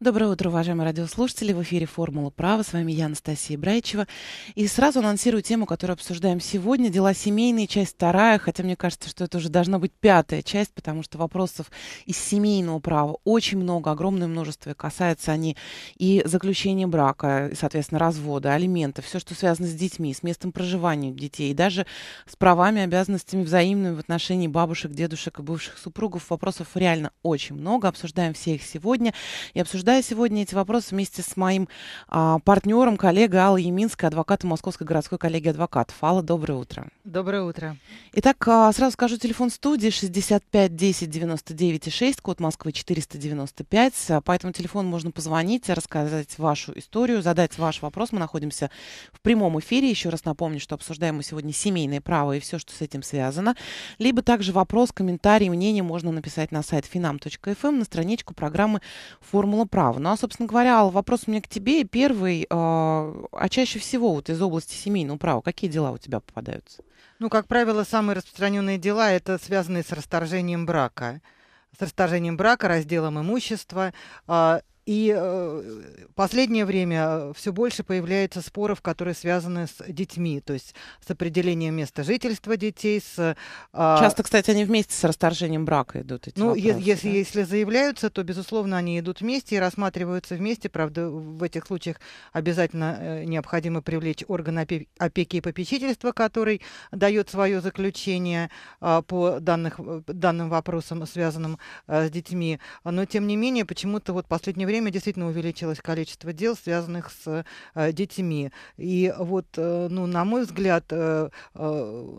Доброе утро, уважаемые радиослушатели. В эфире «Формула права». С вами я, Анастасия Брайчева. И сразу анонсирую тему, которую обсуждаем сегодня. Дела семейные, часть вторая. Хотя мне кажется, что это уже должна быть пятая часть, потому что вопросов из семейного права очень много, огромное множество. И касаются они и заключения брака, и, соответственно, развода, алиментов, все, что связано с детьми, с местом проживания детей, и даже с правами, обязанностями взаимными в отношении бабушек, дедушек и бывших супругов. Вопросов реально очень много. Обсуждаем все их сегодня. И обсуждаем обсуждаю сегодня эти вопросы вместе с моим а, партнером, коллегой Аллой Еминской, адвокатом Московской городской коллегии адвокатов. Алла, доброе утро. Доброе утро. Итак, а, сразу скажу телефон студии 65 10 99 6, код Москвы 495. По этому телефону можно позвонить, рассказать вашу историю, задать ваш вопрос. Мы находимся в прямом эфире. Еще раз напомню, что обсуждаем мы сегодня семейное право и все, что с этим связано. Либо также вопрос, комментарий, мнение можно написать на сайт finam.fm эм, на страничку программы «Формула права» права. Ну, а, собственно говоря, Алла, вопрос у меня к тебе. Первый, э, а чаще всего вот из области семейного ну, права, какие дела у тебя попадаются? Ну, как правило, самые распространенные дела – это связанные с расторжением брака с расторжением брака, разделом имущества. А, и в э, последнее время все больше появляется споров, которые связаны с детьми, то есть с определением места жительства детей. С, а, Часто, кстати, они вместе с расторжением брака идут. Эти ну, вопросы, если, да? если заявляются, то, безусловно, они идут вместе и рассматриваются вместе. Правда, в этих случаях обязательно э, необходимо привлечь орган опеки и попечительства, который дает свое заключение а, по данных, э, данным вопросам, связанным с детьми. Но, тем не менее, почему-то вот последнее время время действительно увеличилось количество дел, связанных с э, детьми. И вот, э, ну, на мой взгляд, э,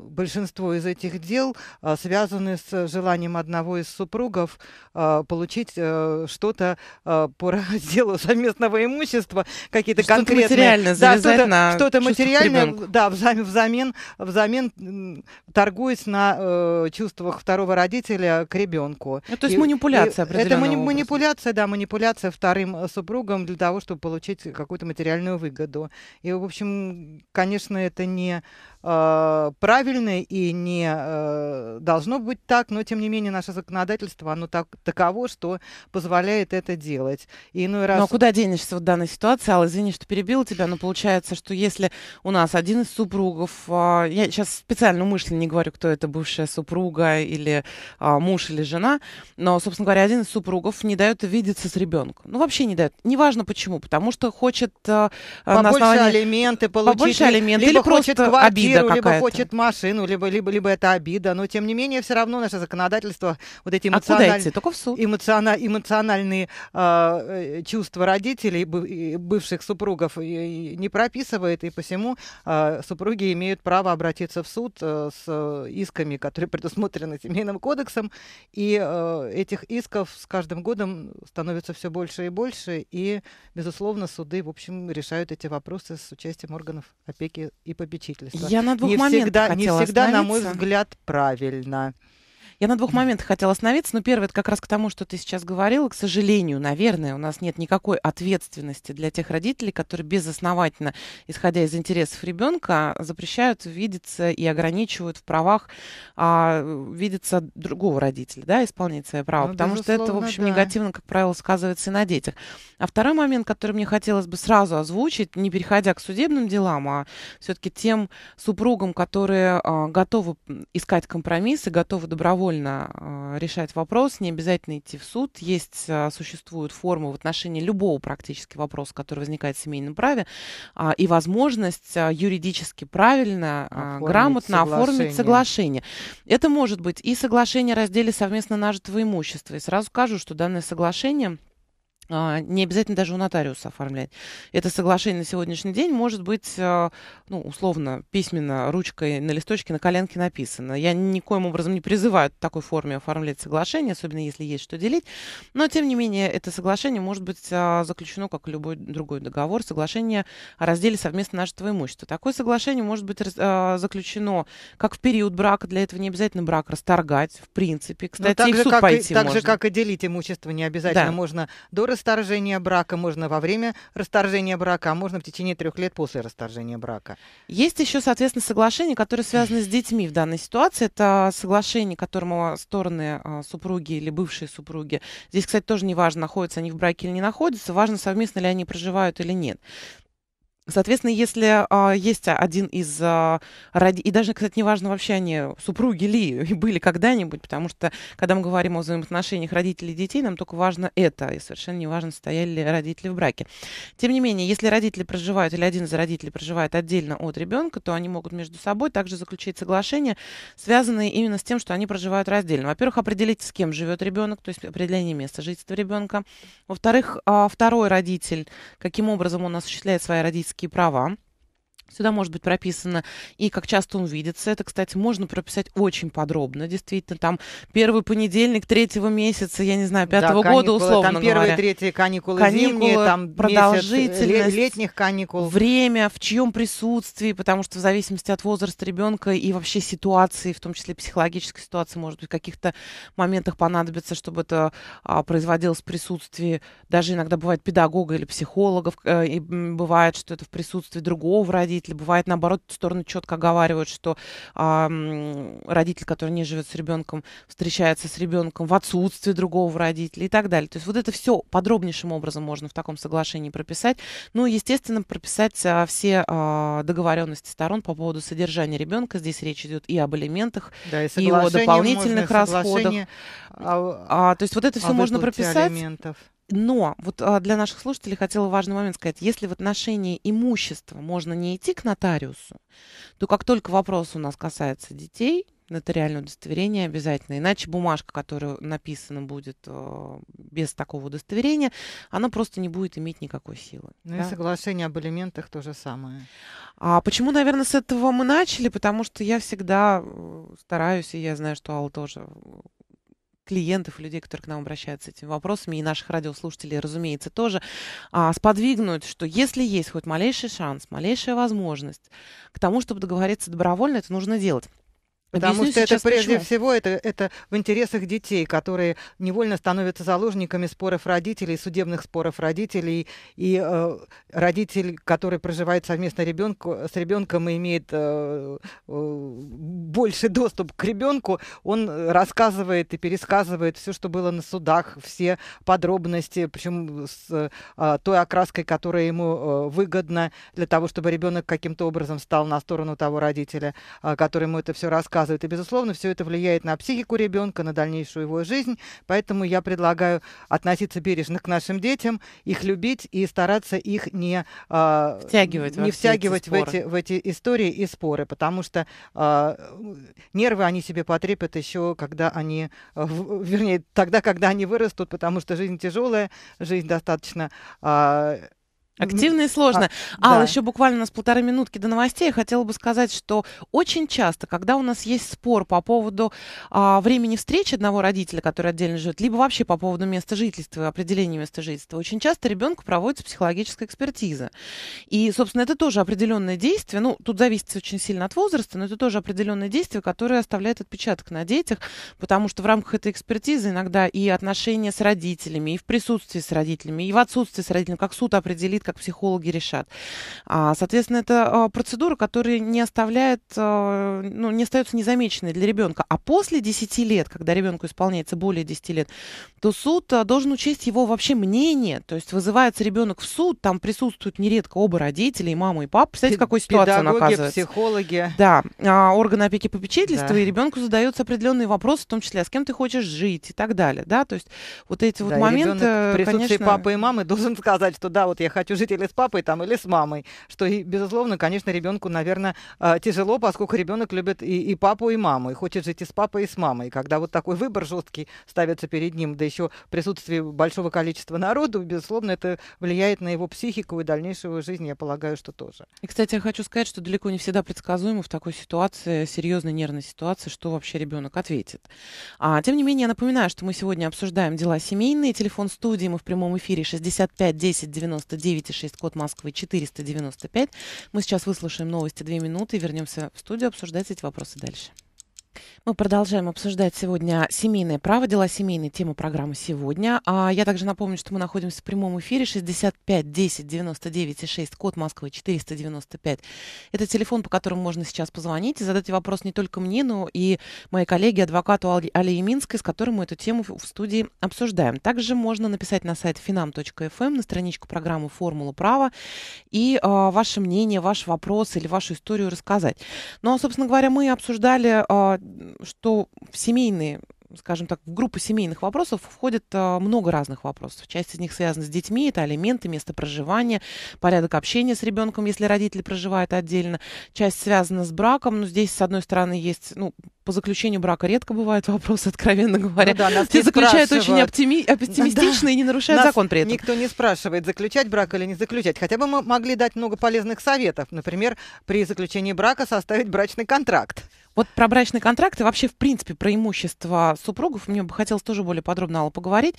большинство из этих дел связаны с желанием одного из супругов получить что-то по разделу совместного имущества, какие-то что конкретные... Да, что-то, на что-то материальное, да, взамен, взамен, взамен торгуясь на э, чувствах второго родителя к ребенку. Ну, то есть и, манипуляция и, Это мани- манипуляция, да, манипуляция второго вторым э, супругом для того, чтобы получить какую-то материальную выгоду. И, в общем, конечно, это не э, правильно и не э, должно быть так, но, тем не менее, наше законодательство, оно так, таково, что позволяет это делать. И иной ну, а раз... Но куда денешься в данной ситуации? Алла, извини, что перебила тебя, но получается, что если у нас один из супругов, э, я сейчас специально умышленно не говорю, кто это бывшая супруга или э, муж или жена, но, собственно говоря, один из супругов не дает видеться с ребенком. Ну, ну, вообще не дает. Неважно почему. Потому что хочет... Э, э побольше основании... алименты получить. Побольше алименты. Либо или хочет просто квартиру, обида либо какая-то. хочет машину, либо, либо, либо это обида. Но, тем не менее, все равно наше законодательство, вот эти а эмоциональ... Только в суд. Эмоциона... эмоциональные э, э чувства родителей, бывших супругов, не прописывает. И посему э, супруги имеют право обратиться в суд э, с исками, которые предусмотрены Семейным кодексом. И э, этих исков с каждым годом становится все больше больше и больше, и, безусловно, суды, в общем, решают эти вопросы с участием органов опеки и попечительства. Я на двух не моментах всегда, Не всегда, на мой взгляд, правильно. Я на двух моментах хотела остановиться, но первое, это как раз к тому, что ты сейчас говорила. К сожалению, наверное, у нас нет никакой ответственности для тех родителей, которые безосновательно, исходя из интересов ребенка, запрещают видеться и ограничивают в правах а, видеться другого родителя, да, исполнять свои права. Ну, потому что это, в общем, да. негативно, как правило, сказывается и на детях. А второй момент, который мне хотелось бы сразу озвучить, не переходя к судебным делам, а все-таки тем супругам, которые а, готовы искать компромиссы, готовы добровольно добровольно а, решать вопрос, не обязательно идти в суд. Есть, а, существуют формы в отношении любого практически вопроса, который возникает в семейном праве, а, и возможность юридически правильно, оформить грамотно соглашение. оформить соглашение. Это может быть и соглашение о разделе совместно нажитого имущества. И сразу скажу, что данное соглашение – а, не обязательно даже у нотариуса оформлять. Это соглашение на сегодняшний день может быть, а, ну, условно, письменно, ручкой на листочке, на коленке написано. Я никоим образом не призываю в такой форме оформлять соглашение, особенно если есть что делить. Но, тем не менее, это соглашение может быть а, заключено, как и любой другой договор, соглашение о разделе совместно нажитого имущества. Такое соглашение может быть заключено как в период брака, для этого не обязательно брак расторгать, в принципе. Ну, Кстати, так и в суд как пойти Так можно. же, как и делить имущество, не обязательно да. можно до расторжения брака, можно во время расторжения брака, а можно в течение трех лет после расторжения брака. Есть еще, соответственно, соглашение, которое связано с детьми в данной ситуации. Это соглашение, которому а, стороны а, супруги или бывшие супруги, здесь, кстати, тоже не важно, находятся они в браке или не находятся, важно, совместно ли они проживают или нет. Соответственно, если а, есть один из а, роди... и даже, кстати, неважно вообще они супруги ли и были когда-нибудь, потому что когда мы говорим о взаимоотношениях родителей и детей, нам только важно это, и совершенно неважно, стояли ли родители в браке. Тем не менее, если родители проживают или один из родителей проживает отдельно от ребенка, то они могут между собой также заключить соглашение, связанное именно с тем, что они проживают раздельно. Во-первых, определить, с кем живет ребенок, то есть определение места жительства ребенка. Во-вторых, а, второй родитель, каким образом он осуществляет свои родительские авторские права Сюда может быть прописано и как часто он видится. Это, кстати, можно прописать очень подробно. Действительно, там первый понедельник третьего месяца, я не знаю, пятого да, года, условно там первые, третьи каникулы, каникулы зимние, там продолжительность, месяц, летних каникул. Время, в чьем присутствии, потому что в зависимости от возраста ребенка и вообще ситуации, в том числе психологической ситуации, может быть, в каких-то моментах понадобится, чтобы это а, производилось в присутствии, даже иногда бывает педагога или психологов, а, э, и бывает, что это в присутствии другого родителя, родители. Бывает, наоборот, стороны четко оговаривают, что э, родитель, который не живет с ребенком, встречается с ребенком в отсутствии другого родителя и так далее. То есть вот это все подробнейшим образом можно в таком соглашении прописать. Ну, естественно, прописать а, все а, договоренности сторон по поводу содержания ребенка. Здесь речь идет и об элементах, да, и, и о дополнительных расходах. А, а, то есть вот это все а можно прописать. Алиментов. Но вот а, для наших слушателей хотела важный момент сказать. Если в отношении имущества можно не идти к нотариусу, то как только вопрос у нас касается детей, нотариальное удостоверение обязательно. Иначе бумажка, которая написана будет а, без такого удостоверения, она просто не будет иметь никакой силы. Ну да? и соглашение об элементах то же самое. А почему, наверное, с этого мы начали? Потому что я всегда э, стараюсь, и я знаю, что Алла тоже клиентов, людей, которые к нам обращаются с этими вопросами, и наших радиослушателей, разумеется, тоже, а, сподвигнуть, что если есть хоть малейший шанс, малейшая возможность к тому, чтобы договориться добровольно, это нужно делать. Потому что это прежде почему. всего это, это в интересах детей, которые невольно становятся заложниками споров родителей, судебных споров родителей. И э, родитель, который проживает совместно ребенку, с ребенком и имеет э, э, больше доступ к ребенку, он рассказывает и пересказывает все, что было на судах, все подробности, причем с э, той окраской, которая ему э, выгодна, для того, чтобы ребенок каким-то образом стал на сторону того родителя, э, который ему это все рассказывает рассказывает. И, безусловно, все это влияет на психику ребенка, на дальнейшую его жизнь. Поэтому я предлагаю относиться бережно к нашим детям, их любить и стараться их не э, втягивать, не втягивать эти в, эти, в эти истории и споры, потому что э, нервы они себе потрепят еще, когда они, э, вернее, тогда, когда они вырастут, потому что жизнь тяжелая, жизнь достаточно... Э, Активно и сложно. А, Ал, да. еще буквально у нас полторы минутки до новостей. Я хотела бы сказать, что очень часто, когда у нас есть спор по поводу а, времени встречи одного родителя, который отдельно живет, либо вообще по поводу места жительства, определения места жительства, очень часто ребенку проводится психологическая экспертиза. И, собственно, это тоже определенное действие. Ну, тут зависит очень сильно от возраста, но это тоже определенное действие, которое оставляет отпечаток на детях, потому что в рамках этой экспертизы иногда и отношения с родителями, и в присутствии с родителями, и в отсутствии с родителями, как суд определит, как психологи решат. А, соответственно, это а, процедура, которая не оставляет, а, ну, не остается незамеченной для ребенка. А после 10 лет, когда ребенку исполняется более 10 лет, то суд должен учесть его вообще мнение. То есть вызывается ребенок в суд, там присутствуют нередко оба родителя, и мама, и папа. Представляете, в какой ситуации он оказывается? психологи. Да, органы опеки и попечительства, да. и ребенку задаются определенные вопросы, в том числе, а с кем ты хочешь жить и так далее. Да? То есть вот эти да, вот моменты, конечно... папы и мамы должен сказать, что да, вот я хочу дружить или с папой, там, или с мамой. Что, и, безусловно, конечно, ребенку, наверное, э, тяжело, поскольку ребенок любит и, и папу, и маму, и хочет жить и с папой, и с мамой. Когда вот такой выбор жесткий ставится перед ним, да еще в присутствии большого количества народу, безусловно, это влияет на его психику и дальнейшую жизнь, я полагаю, что тоже. И, кстати, я хочу сказать, что далеко не всегда предсказуемо в такой ситуации, серьезной нервной ситуации, что вообще ребенок ответит. А, тем не менее, я напоминаю, что мы сегодня обсуждаем дела семейные. Телефон студии мы в прямом эфире 65 10 99 206, код Москвы 495. Мы сейчас выслушаем новости две минуты и вернемся в студию обсуждать эти вопросы дальше. Мы продолжаем обсуждать сегодня семейное право, дела семейной тему программы сегодня. А я также напомню, что мы находимся в прямом эфире 65 10 99 и 6, код Москвы 495. Это телефон, по которому можно сейчас позвонить и задать вопрос не только мне, но и моей коллеге, адвокату Али, Али Еминской, с которым мы эту тему в студии обсуждаем. Также можно написать на сайт finam.fm, эм, на страничку программы «Формула права» и а, ваше мнение, ваш вопрос или вашу историю рассказать. Ну, а, собственно говоря, мы обсуждали а, что в семейные скажем так, в группу семейных вопросов входит а, много разных вопросов. Часть из них связана с детьми, это алименты, место проживания, порядок общения с ребенком, если родители проживают отдельно. Часть связана с браком, но здесь, с одной стороны, есть, ну, по заключению брака редко бывают вопросы, откровенно ну говоря. Ну да, нас Все заключают очень оптими... оптимистично да. и не нарушают нас закон при этом. Никто не спрашивает, заключать брак или не заключать. Хотя бы мы могли дать много полезных советов. Например, при заключении брака составить брачный контракт. Вот про брачный контракт и вообще, в принципе, про имущество супругов мне бы хотелось тоже более подробно, Алла, поговорить.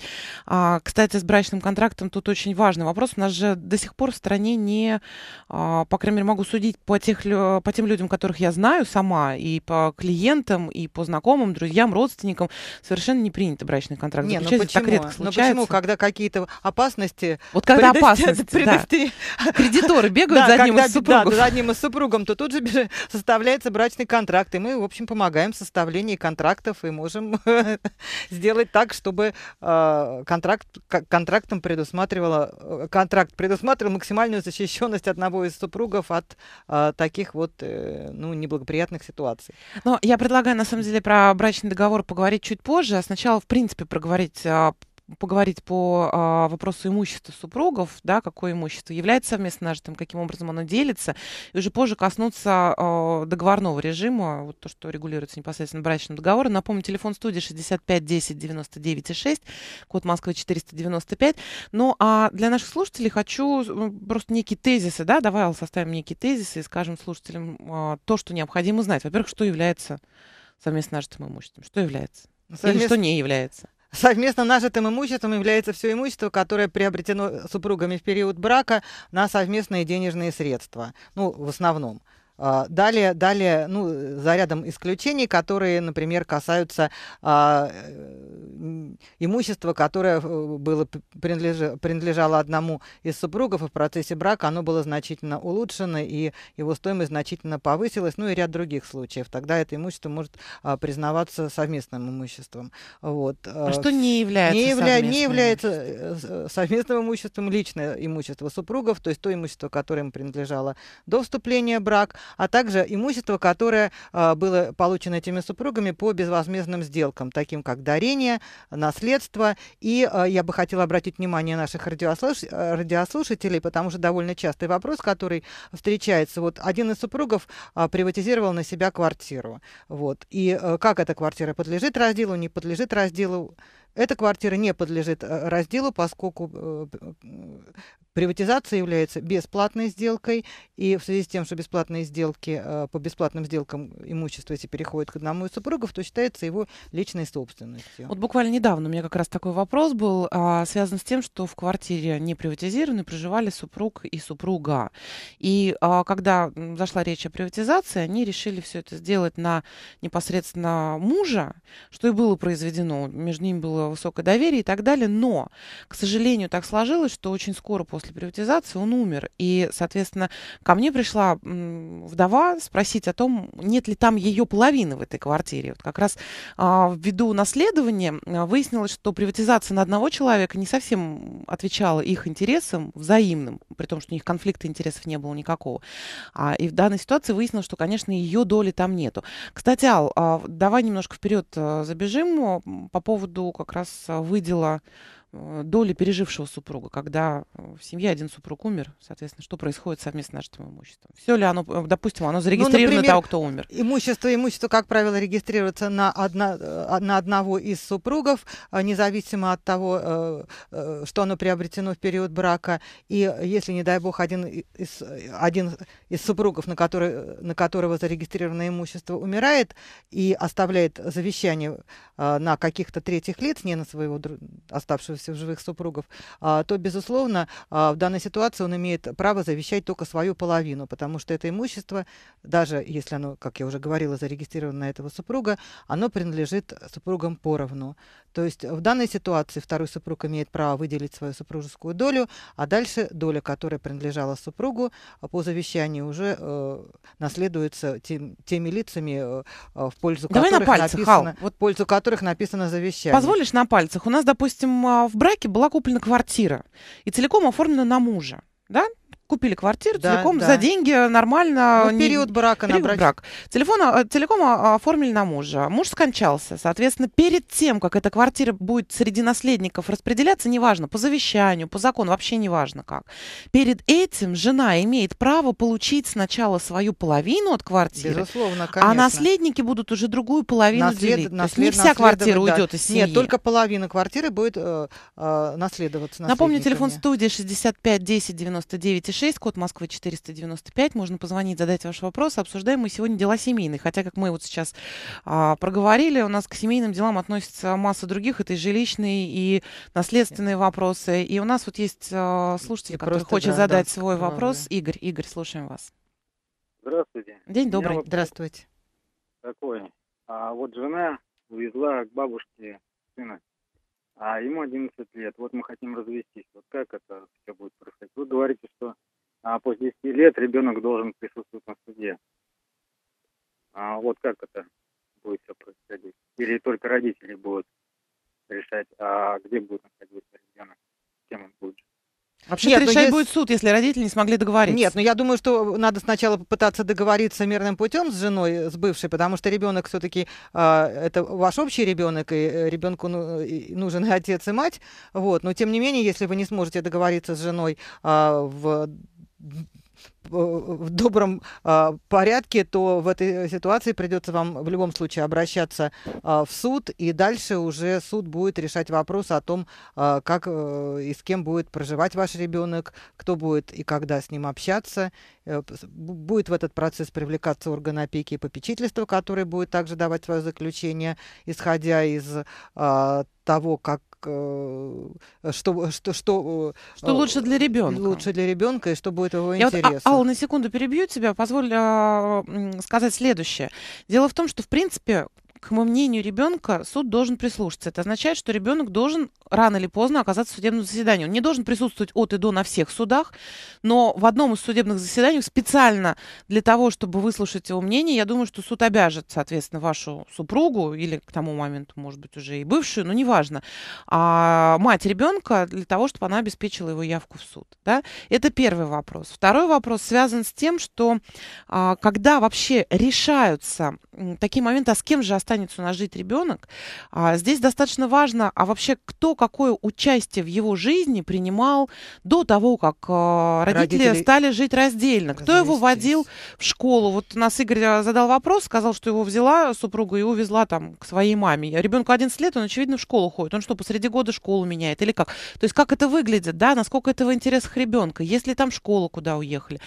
А, кстати, с брачным контрактом тут очень важный вопрос. У нас же до сих пор в стране не, а, по крайней мере, могу судить по, тех, по тем людям, которых я знаю сама, и по клиентам, и по знакомым, друзьям, родственникам, совершенно не принято брачный контракт. Нет, ну, ну почему? так редко случается. Ну почему, когда какие-то опасности... Вот когда опасности, предосте... да. Кредиторы бегают да, за одним из супругов. Да, за одним из супругом, то тут же составляется брачный контракт, и мы мы, в общем, помогаем в составлении контрактов и можем сделать так, чтобы э, контракт, контрактом предусматривало э, контракт предусматривал максимальную защищенность одного из супругов от э, таких вот ну, неблагоприятных ситуаций. Но я предлагаю, на самом деле, про брачный договор поговорить чуть позже, а сначала, в принципе, проговорить а, поговорить по а, вопросу имущества супругов, да, какое имущество является совместно нажитым, каким образом оно делится, и уже позже коснуться а, договорного режима, вот то, что регулируется непосредственно брачным договором. Напомню, телефон студии 65 10 99 6, код Москвы 495. Ну, а для наших слушателей хочу ну, просто некие тезисы, да, давай составим некие тезисы и скажем слушателям а, то, что необходимо знать. Во-первых, что является совместно нажитым имуществом, что является Совмест... или что не является. Совместно нажитым имуществом является все имущество, которое приобретено супругами в период брака на совместные денежные средства. Ну, в основном. А, далее, далее, ну, за рядом исключений, которые, например, касаются а, э, имущества, которое э, было принадлежало, принадлежало одному из супругов, и в процессе брака оно было значительно улучшено, и его стоимость значительно повысилась, ну и ряд других случаев. Тогда это имущество может а, признаваться совместным имуществом. Вот. Э, а что не является не, явля... не является совместным имуществом личное имущество супругов, то есть то имущество, которое им принадлежало до вступления в брак, а также имущество, которое а, было получено этими супругами по безвозмездным сделкам, таким как дарение, наследство. И а, я бы хотела обратить внимание наших радиослуш... Э, радиослушателей, потому что довольно частый вопрос, который встречается. Вот один из супругов а, приватизировал на себя квартиру. Вот. И э, как эта квартира подлежит разделу, не подлежит разделу? Эта квартира не подлежит э, разделу, поскольку э, э, приватизация является бесплатной сделкой, и в связи с тем, что бесплатные сделки, по бесплатным сделкам имущество, если переходит к одному из супругов, то считается его личной собственностью. Вот буквально недавно у меня как раз такой вопрос был, а, связан с тем, что в квартире не приватизированной проживали супруг и супруга. И а, когда зашла речь о приватизации, они решили все это сделать на непосредственно мужа, что и было произведено. Между ними было было высокое доверие и так далее. Но, к сожалению, так сложилось, что очень скоро после приватизации он умер. И, соответственно, ко мне пришла вдова спросить о том, нет ли там ее половины в этой квартире. Вот как раз а, ввиду наследования а, выяснилось, что приватизация на одного человека не совсем отвечала их интересам взаимным, при том, что у них конфликта интересов не было никакого. А, и в данной ситуации выяснилось, что, конечно, ее доли там нету. Кстати, Ал, а, давай немножко вперед э, забежим по поводу как как раз а, выдела э, доли пережившего супруга, когда э, в семье один супруг умер, соответственно, что происходит совместно с совместно имуществом? Все ли оно, э, допустим, оно ну, зарегистрировано ну, например, того, кто умер? Имущество, имущество, как правило, регистрируется на, одно на одного из супругов, независимо от того, что оно приобретено в период брака. И если, не дай бог, один из, один из супругов, на, который, на которого зарегистрировано имущество, умирает и оставляет завещание а, на каких-то третьих лиц, не на своего оставшегося в живых супругов, а, то, безусловно, а, в данной ситуации он имеет право завещать только свою половину, потому что это имущество, даже если оно, как я уже говорила, зарегистрировано на этого супруга, оно принадлежит супругам поровну. То есть э, в данной ситуации второй супруг имеет право выделить свою супружескую долю, а дальше доля, которая принадлежала супругу, э, по завещанию уже э, наследуется тем, теми лицами, э, э в пользу Давай которых на пальцах, написано, Хал. Вот... пользу которых написано завещание. Позволишь на пальцах? У нас, допустим, а, в браке была куплена квартира и целиком оформлена на мужа. Да? купили квартиру да, целиком да. за деньги, э, нормально. Ну, период брака период набрать. брак. Телефон, э, целиком э, оформили на мужа. Муж скончался. Соответственно, перед тем, как эта квартира будет среди наследников распределяться, неважно, по завещанию, по закону, вообще неважно как. Перед этим жена имеет право получить сначала свою половину от квартиры. Безусловно, а конечно. А наследники будут уже другую половину Наслед... делить. Наслед... То есть не вся квартира да. уйдет из семьи. Нет, только половина квартиры будет э, э, наследоваться. Напомню, телефон студии 65 10 99 6 956, код Москвы 495. Можно позвонить, задать ваш вопрос Обсуждаем мы сегодня дела семейные. Хотя, как мы вот сейчас а, проговорили, у нас к семейным делам относится масса других. Это и жилищные, и наследственные вопросы. И у нас вот есть а, слушатель, который просто, хочет да, задать да, свой да, вопрос. Да. Игорь, Игорь, слушаем вас. Здравствуйте. День добрый. Меня Здравствуйте. Такой. А вот жена увезла к бабушке сына. А ему 11 лет. Вот мы хотим развестись. Вот как это все будет происходить? Вы говорите, что а после 10 лет ребенок должен присутствовать на суде. А вот как это будет все происходить? Или только родители будут решать, а где будет находиться ребенок, кем он будет? Вообще Нет, ну решать есть... будет суд, если родители не смогли договориться. Нет, но ну я думаю, что надо сначала попытаться договориться мирным путем с женой, с бывшей, потому что ребенок все-таки э, а, это ваш общий ребенок, и э, ребенку ну, и нужен и отец и мать. Вот. Но тем не менее, если вы не сможете договориться с женой э, в в добром а, порядке, то в этой ситуации придется вам в любом случае обращаться а, в суд, и дальше уже суд будет решать вопрос о том, а, как э, и с кем будет проживать ваш ребенок, кто будет и когда с ним общаться. Э, будет в этот процесс привлекаться орган опеки и попечительства, который будет также давать свое заключение, исходя из того, как э, что, что, что, э, что лучше для ребенка. Лучше для ребенка и что будет его Я интересно. Вот, а, Алла, на секунду перебью тебя, позволь а, сказать следующее. Дело в том, что, в принципе, к мнению ребенка суд должен прислушаться. Это означает, что ребенок должен рано или поздно оказаться в судебном заседании. Он не должен присутствовать от и до на всех судах, но в одном из судебных заседаний специально для того, чтобы выслушать его мнение, я думаю, что суд обяжет, соответственно, вашу супругу или к тому моменту, может быть, уже и бывшую, но неважно, а мать ребенка для того, чтобы она обеспечила его явку в суд. Да? Это первый вопрос. Второй вопрос связан с тем, что а, когда вообще решаются такие моменты, а с кем же останется у нас жить ребенок, а, здесь достаточно важно, а вообще кто какое участие в его жизни принимал до того, как а, родители, родители стали жить раздельно, кто его водил в школу. Вот у нас Игорь а, задал вопрос, сказал, что его взяла супруга и увезла там к своей маме. А ребенку 11 лет, он, очевидно, в школу ходит. Он что, посреди года школу меняет или как? То есть как это выглядит, да, насколько это в интересах ребенка, если там школа, куда уехали,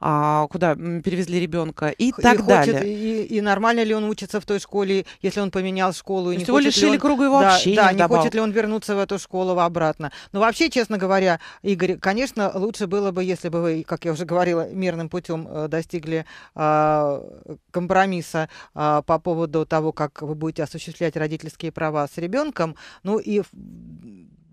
а, куда перевезли ребенка и, и так хочет, далее. И, и нормально правильно ли он учится в той школе, если он поменял школу. И не его лишили ли он... круга его да, общения. Да, не добавил. хочет ли он вернуться в эту школу обратно. Но ну, вообще, честно говоря, Игорь, конечно, лучше было бы, если бы вы, как я уже говорила, мирным путем э, достигли э, компромисса э, по поводу того, как вы будете осуществлять родительские права с ребенком. Ну и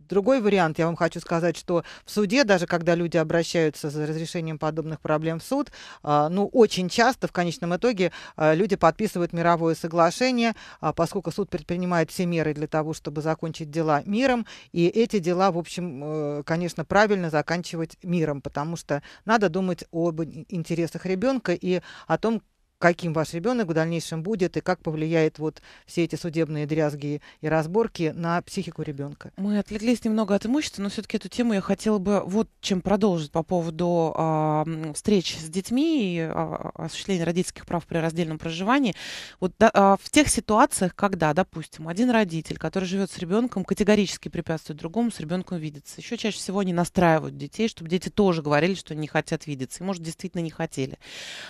Другой вариант, я вам хочу сказать, что в суде, даже когда люди обращаются за разрешением подобных проблем в суд, а, ну, очень часто, в конечном итоге, а, люди подписывают мировое соглашение, а, поскольку суд предпринимает все меры для того, чтобы закончить дела миром, и эти дела, в общем, э, конечно, правильно заканчивать миром, потому что надо думать об интересах ребенка и о том, каким ваш ребенок в дальнейшем будет и как повлияет вот все эти судебные дрязги и разборки на психику ребенка. Мы отвлеклись немного от имущества, но все-таки эту тему я хотела бы вот чем продолжить по поводу э, встреч с детьми и э, осуществления родительских прав при раздельном проживании. Вот да, э, в тех ситуациях, когда, допустим, один родитель, который живет с ребенком, категорически препятствует другому с ребенком видеться. Еще чаще всего они настраивают детей, чтобы дети тоже говорили, что они не хотят видеться. И, может, действительно не хотели.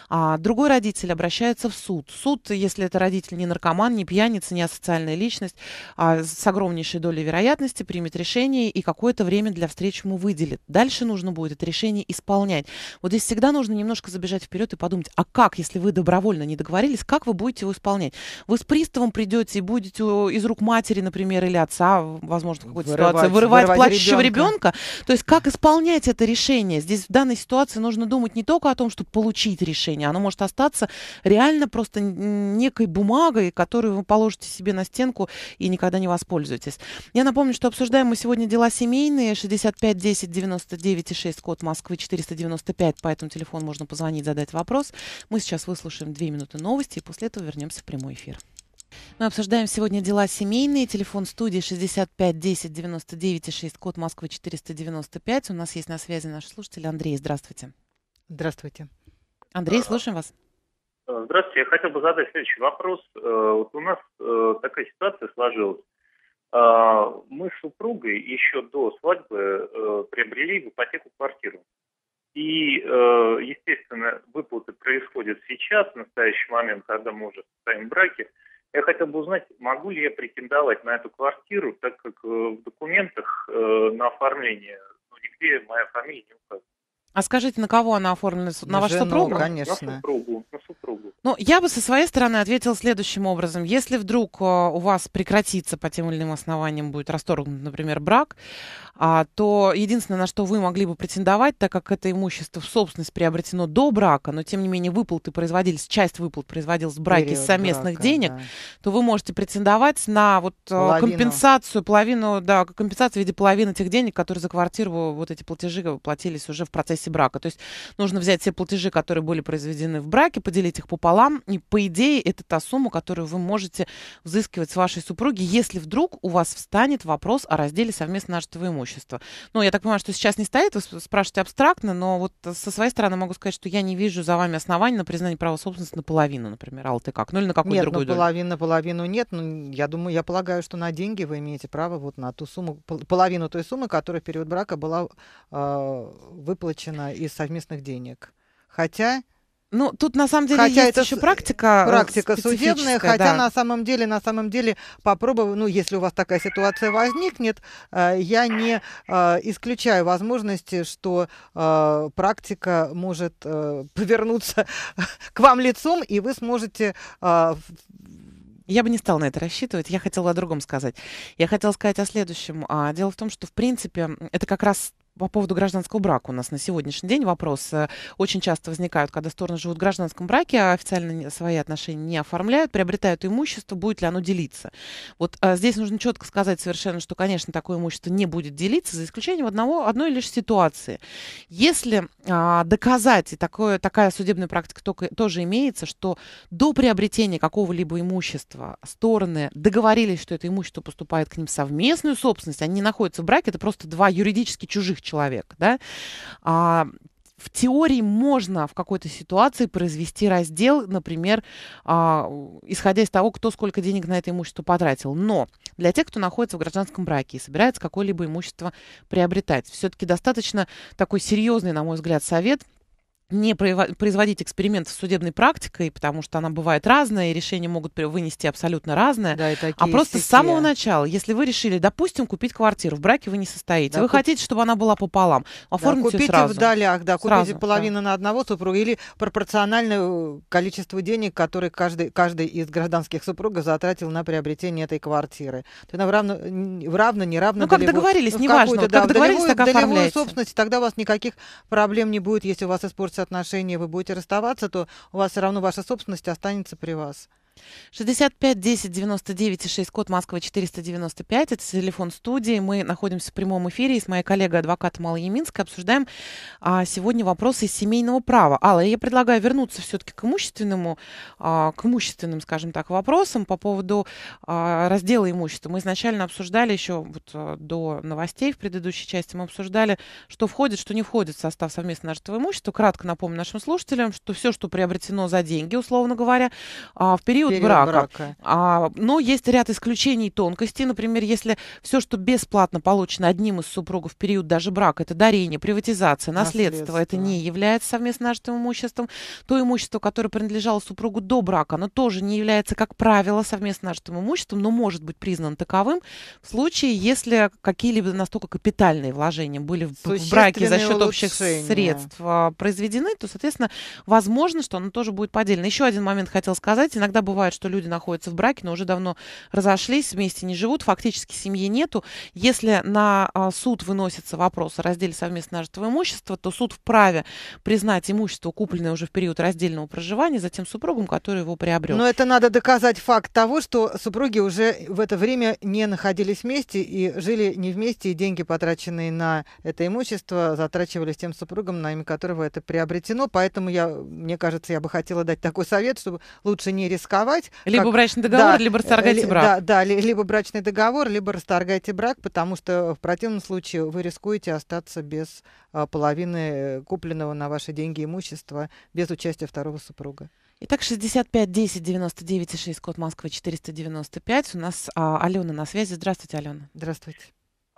А другой родитель обращается в суд. Суд, если это родитель не наркоман, не пьяница, не асоциальная личность, а с огромнейшей долей вероятности примет решение и какое-то время для встречи ему выделит. Дальше нужно будет это решение исполнять. Вот здесь всегда нужно немножко забежать вперед и подумать, а как, если вы добровольно не договорились, как вы будете его исполнять? Вы с приставом придете и будете э, из рук матери, например, или отца, возможно, какой-то вырывать, ситуации, вырывать, вырывать плачущего ребенка. ребенка. То есть как исполнять это решение? Здесь в данной ситуации нужно думать не только о том, чтобы получить решение, оно может остаться реально просто некой бумагой, которую вы положите себе на стенку и никогда не воспользуетесь. Я напомню, что обсуждаем мы сегодня дела семейные. 65 10 99 6, код Москвы 495. По этому телефону можно позвонить, задать вопрос. Мы сейчас выслушаем две минуты новости и после этого вернемся в прямой эфир. Мы обсуждаем сегодня дела семейные. Телефон студии 65 10 99 6, код Москвы 495. У нас есть на связи наш слушатель Андрей. Здравствуйте. Здравствуйте. Андрей, а, а. слушаем вас. Здравствуйте, я хотел бы задать следующий вопрос. Э, вот у нас э, такая ситуация сложилась. Э, мы с супругой еще до свадьбы приобрели в ипотеку квартиру. И, естественно, выплаты происходят сейчас, в настоящий момент, когда мы уже состоим в браке. Я хотел бы узнать, могу ли я претендовать на эту квартиру, так как в документах на оформление ну, нигде моя фамилия не указана. А скажите, на кого она оформлена? На, на вашу жену, супругу? конечно. На супругу. На ну, я бы со своей стороны ответил следующим образом. Если вдруг э, у вас прекратится по тем или иным основаниям будет расторгнут, например, брак, а, то единственное, на что вы могли бы претендовать, так как это имущество в собственность приобретено до брака, но тем не менее выплаты производились, часть выплат производилась в браке Период из совместных брака, денег, да. то вы можете претендовать на вот э, половину. компенсацию, половину, да, компенсацию в виде половины тех денег, которые за квартиру вот эти платежи платились уже в процессе брака. То есть нужно взять все платежи, которые были произведены в браке, поделить их пополам, и по идее это та сумма, которую вы можете взыскивать с вашей супруги, если вдруг у вас встанет вопрос о разделе совместно нажитого имущества преимущества. Ну, я так понимаю, что сейчас не стоит, вы спрашиваете абстрактно, но вот э, со своей стороны могу сказать, что я не вижу за вами оснований на признание права собственности на половину, например. Алты как? Ну, или на какую-то другую Нет, на половину, половину нет. Ну, я думаю, я полагаю, что на деньги вы имеете право вот на ту сумму, половину той суммы, которая в период брака была э, выплачена из совместных денег. Хотя ну, тут на самом деле хотя есть это еще практика. Э, практика судебная, да. хотя на самом деле, на самом деле, попробую, ну, если у вас такая ситуация возникнет, э, я не э, исключаю возможности, что практика может повернуться к вам лицом, и вы сможете я бы не стала на это рассчитывать. Я хотела о другом сказать. Я хотела сказать о следующем. А, дело в том, что, в принципе, это как раз по поводу гражданского брака у нас на сегодняшний день вопрос. Э, очень часто возникают, когда стороны живут в гражданском браке, а официально свои отношения не оформляют, приобретают имущество, будет ли оно делиться. Вот а здесь нужно четко сказать совершенно, что, конечно, такое имущество не будет делиться, за исключением одного, одной лишь ситуации. Если а, доказать, и такое, такая судебная практика только, тоже имеется, что до приобретения какого-либо имущества стороны договорились, что это имущество поступает к ним в совместную собственность, они не находятся в браке, это просто два юридически чужих человек, да, а, в теории можно в какой-то ситуации произвести раздел, например, а, исходя из того, кто сколько денег на это имущество потратил. Но для тех, кто находится в гражданском браке и собирается какое-либо имущество приобретать, все-таки достаточно такой серьезный, на мой взгляд, совет – не производить эксперимент с судебной практикой, потому что она бывает разная, и решения могут вынести абсолютно разное. Да, и такие а просто с самого начала, если вы решили, допустим, купить квартиру, в браке вы не состоите, да, вы куп... хотите, чтобы она была пополам, оформите да, купите сразу. в долях, да, купите сразу, половину да. на одного супруга или пропорциональное количество денег, которые каждый, каждый из гражданских супругов затратил на приобретение этой квартиры. То есть, в равно, в равно, не равно. Ну, как долевую, договорились, неважно. Да, как договорились, долевую, так оформляйте. собственность, тогда у вас никаких проблем не будет, если у вас испортится отношения, вы будете расставаться, то у вас все равно ваша собственность останется при вас. 65 10 99 6, код Москвы 495. Это телефон студии. Мы находимся в прямом эфире и с моей коллегой адвокатом Аллой Яминской обсуждаем а, сегодня вопросы семейного права. Алла, я предлагаю вернуться все-таки к имущественному, а, к имущественным, скажем так, вопросам по поводу а, раздела имущества. Мы изначально обсуждали еще вот, а, до новостей в предыдущей части, мы обсуждали, что входит, что не входит в состав совместно нажитого имущества. Кратко напомню нашим слушателям, что все, что приобретено за деньги, условно говоря, а, в период период брака. брака. А, но есть ряд исключений и тонкостей. Например, если все, что бесплатно получено одним из супругов в период даже брака, это дарение, приватизация, наследство, наследство. это не является совместно нажитым имуществом, то имущество, которое принадлежало супругу до брака, оно тоже не является, как правило, совместно нажитым имуществом, но может быть признано таковым в случае, если какие-либо настолько капитальные вложения были в браке за счет улучшения. общих средств а, произведены, то, соответственно, возможно, что оно тоже будет поддельно. Еще один момент хотел сказать. Иногда бывает бывает, что люди находятся в браке, но уже давно разошлись, вместе не живут, фактически семьи нету. Если на а, суд выносится вопрос о разделе совместного нажитого имущества, то суд вправе признать имущество, купленное уже в период раздельного проживания, затем супругом, который его приобрел. Но это надо доказать факт того, что супруги уже в это время не находились вместе и жили не вместе, и деньги, потраченные на это имущество, затрачивались тем супругом, на имя которого это приобретено. Поэтому я, мне кажется, я бы хотела дать такой совет, чтобы лучше не рисковать бракосовать. Либо как, брачный договор, да, либо э, расторгайте брак. Да, да, либо брачный договор, либо расторгайте брак, потому что в противном случае вы рискуете остаться без а, половины э, купленного на ваши деньги имущества, без участия второго супруга. Итак, 65 10 99 6, код Москвы 495. У нас а, Алена на связи. Здравствуйте, Алена. Здравствуйте.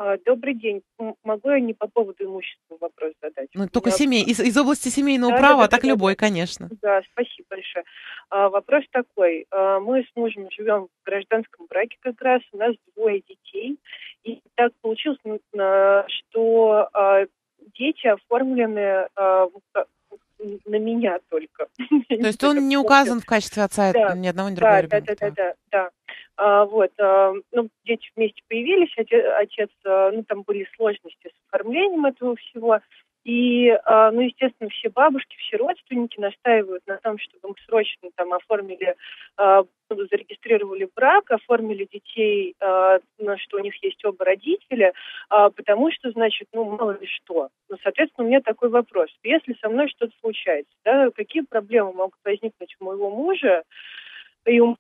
А, добрый день. Могу я не по поводу имущества вопрос задать? Ну, только меня... семей, из, из области семейного да, права, да, так да, любой, да. конечно. Да, спасибо большое. А, вопрос такой. А, мы с мужем живем в гражданском браке как раз, у нас двое детей. И так получилось, ну, что а, дети оформлены а, на меня только. То есть он не указан в качестве отца да, ни одного, ни другого ребенка? Да, да, да, да. А, вот, э, ну, дети вместе появились, отец, отец, э, ну, там были сложности с оформлением этого всего. И, а, ну, естественно, все бабушки, все родственники настаивают на том, чтобы мы срочно там оформили, а, зарегистрировали брак, оформили детей, а, что у них есть оба родителя, потому что, значит, ну, мало ли что. Ну, соответственно, у меня такой вопрос. Если со мной что-то случается, да, какие проблемы могут возникнуть у моего мужа и у...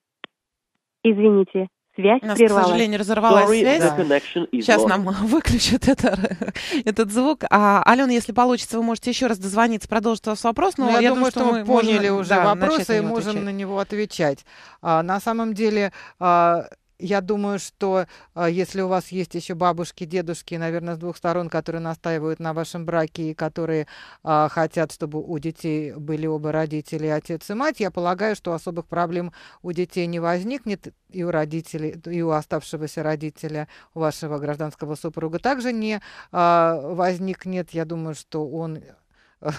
Извините, Связь У нас, прервалась. к сожалению, разорвалась Sorry, связь. Сейчас нам выключат это, этот звук. А, Алена, если получится, вы можете еще раз дозвониться, продолжить ваш вопрос. Но ну, я, я думаю, что, что мы поняли можем, уже да, вопрос и можем отвечать. на него отвечать. А, на самом деле... А, я думаю, что а, если у вас есть еще бабушки, дедушки, наверное, с двух сторон, которые настаивают на вашем браке и которые а, хотят, чтобы у детей были оба родители, отец и мать, я полагаю, что особых проблем у детей не возникнет и у родителей, и у оставшегося родителя вашего гражданского супруга также не а, возникнет. Я думаю, что он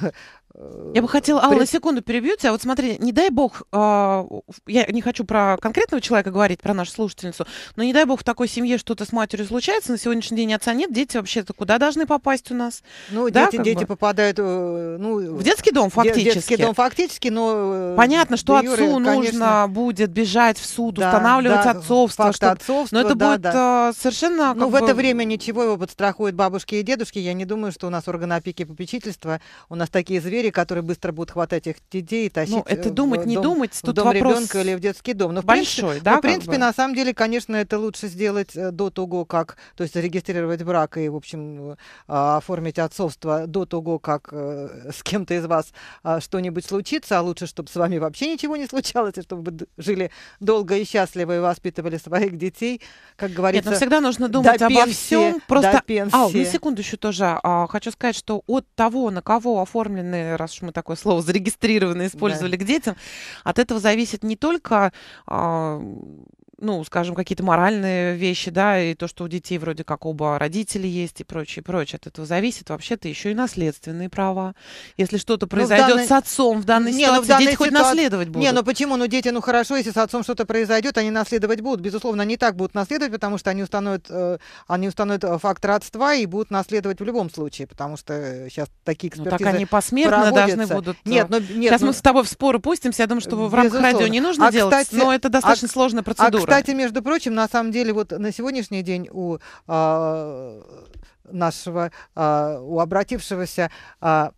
Я бы хотела, Алла, Пред... секунду перебью тебя. А вот смотри, не дай бог, э, я не хочу про конкретного человека говорить, про нашу слушательницу, но не дай бог в такой семье что-то с матерью случается, на сегодняшний день отца нет, дети вообще-то куда должны попасть у нас? Ну, да, дети, дети бы? попадают... Э, ну, в детский дом фактически. В детский дом фактически, но... Э, Понятно, что отцу юре, нужно будет бежать в суд, да, устанавливать да, отцовство. Факт чтобы... отцовства, Но это да, будет да. А, совершенно... Ну, бы... в это время ничего его подстрахуют бабушки и дедушки. Я не думаю, что у нас органы опеки и попечительства, у нас такие звери, звери, которые быстро будут хватать их детей и тащить. Ну, э, это думать, в, не думать, тут в дом вопрос ребенка или в детский дом. Но, большой, в принципе, ну, да? Ну, в принципе, бы? на самом деле, конечно, это лучше сделать э, до того, как, то есть зарегистрировать брак и, в общем, э, оформить отцовство до того, как с кем-то из вас что-нибудь случится, а лучше, чтобы с вами вообще ничего не случалось, и чтобы вы жили долго и счастливо и воспитывали своих детей, как ну, говорится. Нет, но всегда нужно думать до обо пенсии, всем. Просто... До пенсии. А, на секунду еще тоже а, хочу сказать, что от того, на кого оформлены Э, раз уж мы такое слово зарегистрированно использовали да. к детям, от этого зависит не только а, ну, скажем, какие-то моральные вещи, да, и то, что у детей вроде как оба родители есть и прочее, прочее. От этого зависит вообще-то еще и наследственные права. Если что-то ну, произойдет данной... с отцом в данной не, ну, ситуации, в данной дети ситуации... хоть наследовать будут. Не, ну почему? Ну дети, ну хорошо, если с отцом что-то произойдет, они наследовать будут. Безусловно, они так будут наследовать, потому что они установят, э, они установят э, фактор родства и будут наследовать в любом случае, потому что сейчас э, такие экспертизы Ну так они посмертно проводятся. должны будут... Э, нет, ну, нет, сейчас ну... мы с тобой в споры пустимся, я думаю, что в рамках безусловно. радио не нужно а, делать, кстати, но это а достаточно а, сложная процедура. А, кстати, между прочим, на самом деле, вот на сегодняшний день у а, нашего, а, у обратившегося а,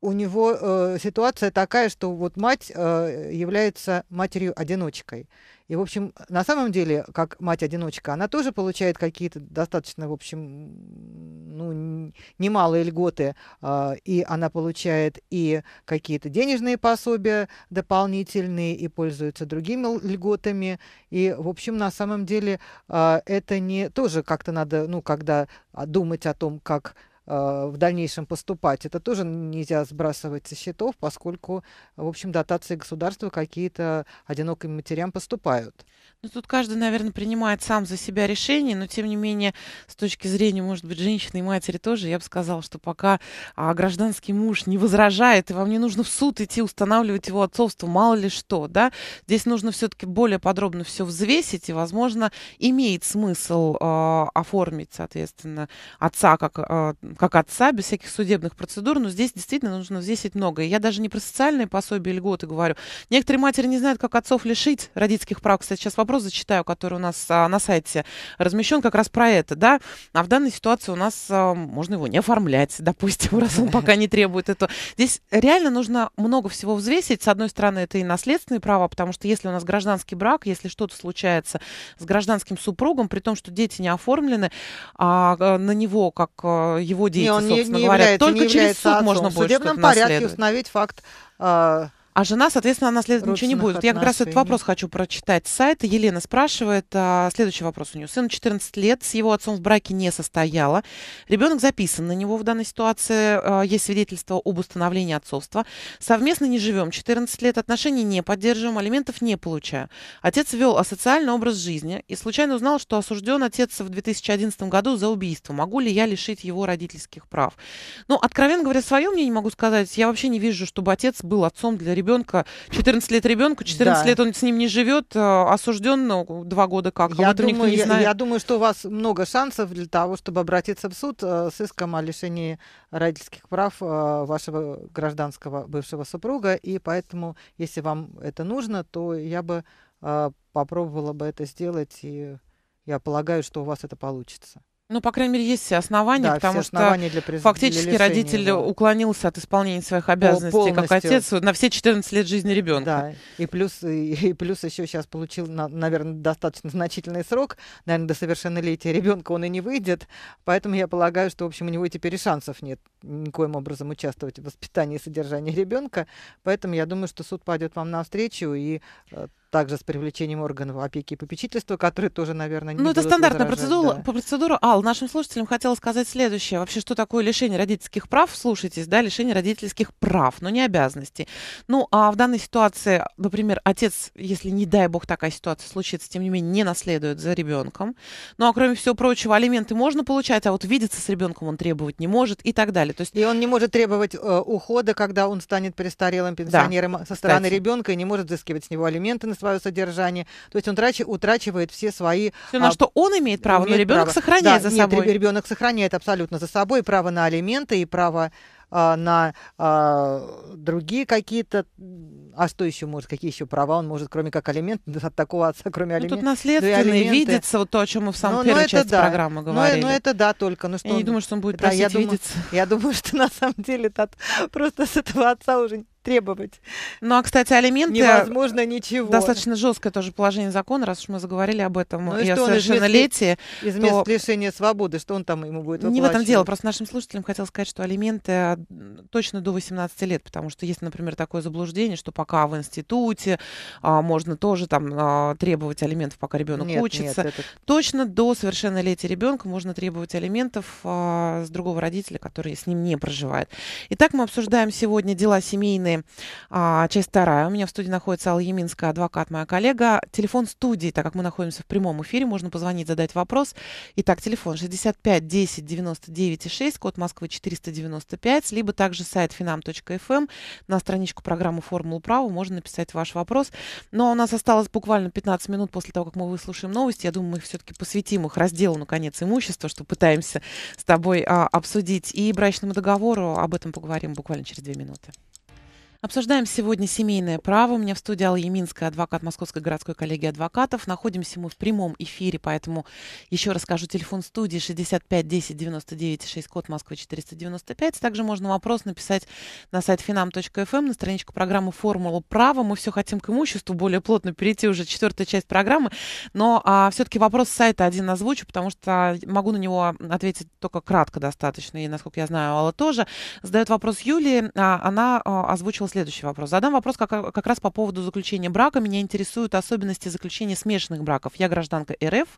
у него э, ситуация такая, что вот мать э, является матерью-одиночкой. И, в общем, на самом деле, как мать-одиночка, она тоже получает какие-то достаточно, в общем, ну, немалые льготы, а, и она получает и какие-то денежные пособия дополнительные, и пользуется другими льготами. И, в общем, на самом деле а, это не тоже как-то надо, ну, когда а, думать о том, как Э, в дальнейшем поступать. Это тоже нельзя сбрасывать со счетов, поскольку, в общем, дотации государства какие-то одиноким матерям поступают. Ну, тут каждый, наверное, принимает сам за себя решение, но, тем не менее, с точки зрения, может быть, женщины и матери тоже, я бы сказала, что пока а, гражданский муж не возражает, и вам не нужно в суд идти устанавливать его отцовство, мало ли что, да, здесь нужно все-таки более подробно все взвесить, и, возможно, имеет смысл э, оформить, соответственно, отца как э, как отца, без всяких судебных процедур, но здесь действительно нужно взвесить многое. Я даже не про социальные пособия и льготы говорю. Некоторые матери не знают, как отцов лишить родительских прав. Кстати, сейчас вопрос зачитаю, который у нас а, на сайте размещен как раз про это, да. А в данной ситуации у нас а, можно его не оформлять, допустим, раз он пока не требует этого. Здесь реально нужно много всего взвесить. С одной стороны, это и наследственные права, потому что если у нас гражданский брак, если что-то случается с гражданским супругом, при том, что дети не оформлены, а, а на него, как а, его его дети, не, он собственно не, говоря. Является, Только не через суд можно будет В судебном порядке установить факт а, а жена, соответственно, наследовать ничего не будет. Я как раз этот вопрос хочу прочитать с сайта. Елена спрашивает, а, следующий вопрос у нее. сын 14 лет, с его отцом в браке не состояла. Ребенок записан на него в данной ситуации. А, есть свидетельство об установлении отцовства. Совместно не живем 14 лет, отношения не поддерживаем, алиментов не получаю. Отец вел асоциальный образ жизни и случайно узнал, что осужден отец в 2011 году за убийство. Могу ли я лишить его родительских прав? Ну, откровенно говоря, свое мне не могу сказать. Я вообще не вижу, чтобы отец был отцом для ребенка ребенка, 14 лет ребенку, 14 да. лет он с ним не живет, а, осужден ну, два года как. А я, думаю, никто не знает. Я, я думаю, что у вас много шансов для того, чтобы обратиться в суд э, с иском о лишении родительских прав э, вашего гражданского бывшего супруга. И поэтому, если вам это нужно, то я бы э, попробовала бы это сделать, и я полагаю, что у вас это получится. Ну, по крайней мере, есть все основания, да, потому все основания что для приз... фактически для родитель да. уклонился от исполнения своих обязанностей Полностью. как отец на все 14 лет жизни ребенка. Да, и плюс, и, и плюс еще сейчас получил, наверное, достаточно значительный срок, наверное, до совершеннолетия ребенка он и не выйдет, поэтому я полагаю, что, в общем, у него теперь и шансов нет никоим образом участвовать в воспитании и содержании ребенка, поэтому я думаю, что суд пойдет вам навстречу и э, также с привлечением органов опеки и попечительства, которые тоже, наверное, не Ну, это стандартная процедура, да. процедура. Ал, нашим слушателям хотела сказать следующее. Вообще, что такое лишение родительских прав? Слушайтесь, да, лишение родительских прав, но не обязанностей. Ну, а в данной ситуации, например, отец, если, не дай бог, такая ситуация случится, тем не менее, не наследует за ребенком. Ну, а кроме всего прочего, алименты можно получать, а вот видеться с ребенком он требовать не может и так далее. То есть... И он не может требовать э, ухода, когда он станет престарелым пенсионером да, со стороны ребенка и не может взыскивать с него алименты на свое содержание. То есть он трач, утрачивает все свои... Все, на а, что он имеет право, имеет но ребенок право. сохраняет да, за нет, собой. ребенок сохраняет абсолютно за собой право на алименты и право а, на а, другие какие-то... А что еще может? Какие еще права он может, кроме как алимент, от такого отца, кроме алиментов? Ну, тут наследственные, ну да видится, вот то, о чем мы в самом ну, ну, первой ну, части да. программы ну, говорили. Ну, это да, только. Ну, что я он... не думаю, что он будет да, просить я думаю, Я думаю, что на самом деле тот просто с этого отца уже требовать. Ну, а, кстати, алименты... Невозможно ничего. Достаточно жесткое тоже положение закона, раз уж мы заговорили об этом ну, и, и о совершеннолетии. Из мест, то... мест лишения свободы, что он там ему будет Не в этом дело. Просто нашим слушателям хотел сказать, что алименты а, точно до 18 лет, потому что есть, например, такое заблуждение, что пока в институте а, можно тоже там а, требовать алиментов, пока ребенок нет, учится. Нет, это... Точно до совершеннолетия ребенка можно требовать алиментов а, с другого родителя, который с ним не проживает. Итак, мы обсуждаем сегодня дела семейные а, часть вторая. У меня в студии находится Алла Еминская, адвокат, моя коллега. Телефон студии, так как мы находимся в прямом эфире, можно позвонить, задать вопрос. Итак, телефон 65 10 99 6, код Москвы 495, либо также сайт finam.fm. Эм. На страничку программы «Формулу права» можно написать ваш вопрос. Но ну, а у нас осталось буквально 15 минут после того, как мы выслушаем новости. Я думаю, мы все-таки посвятим их разделу, наконец, имущества, что пытаемся с тобой а, обсудить. И брачному договору об этом поговорим буквально через две минуты. Обсуждаем сегодня семейное право. У меня в студии Алла Еминская, адвокат Московской городской коллегии адвокатов. Находимся мы в прямом эфире, поэтому еще расскажу телефон студии 65 10 99 6, код Москвы 495. Также можно вопрос написать на сайт finam.fm, эм, на страничку программы «Формула права». Мы все хотим к имуществу более плотно перейти, уже четвертая часть программы. Но а, все-таки вопрос сайта один озвучу, потому что могу на него ответить только кратко достаточно. И, насколько я знаю, Алла тоже. Задает вопрос Юлии. А, она а, озвучила следующий вопрос. Задам вопрос как, а, как раз по поводу заключения брака. Меня интересуют особенности заключения смешанных браков. Я гражданка РФ,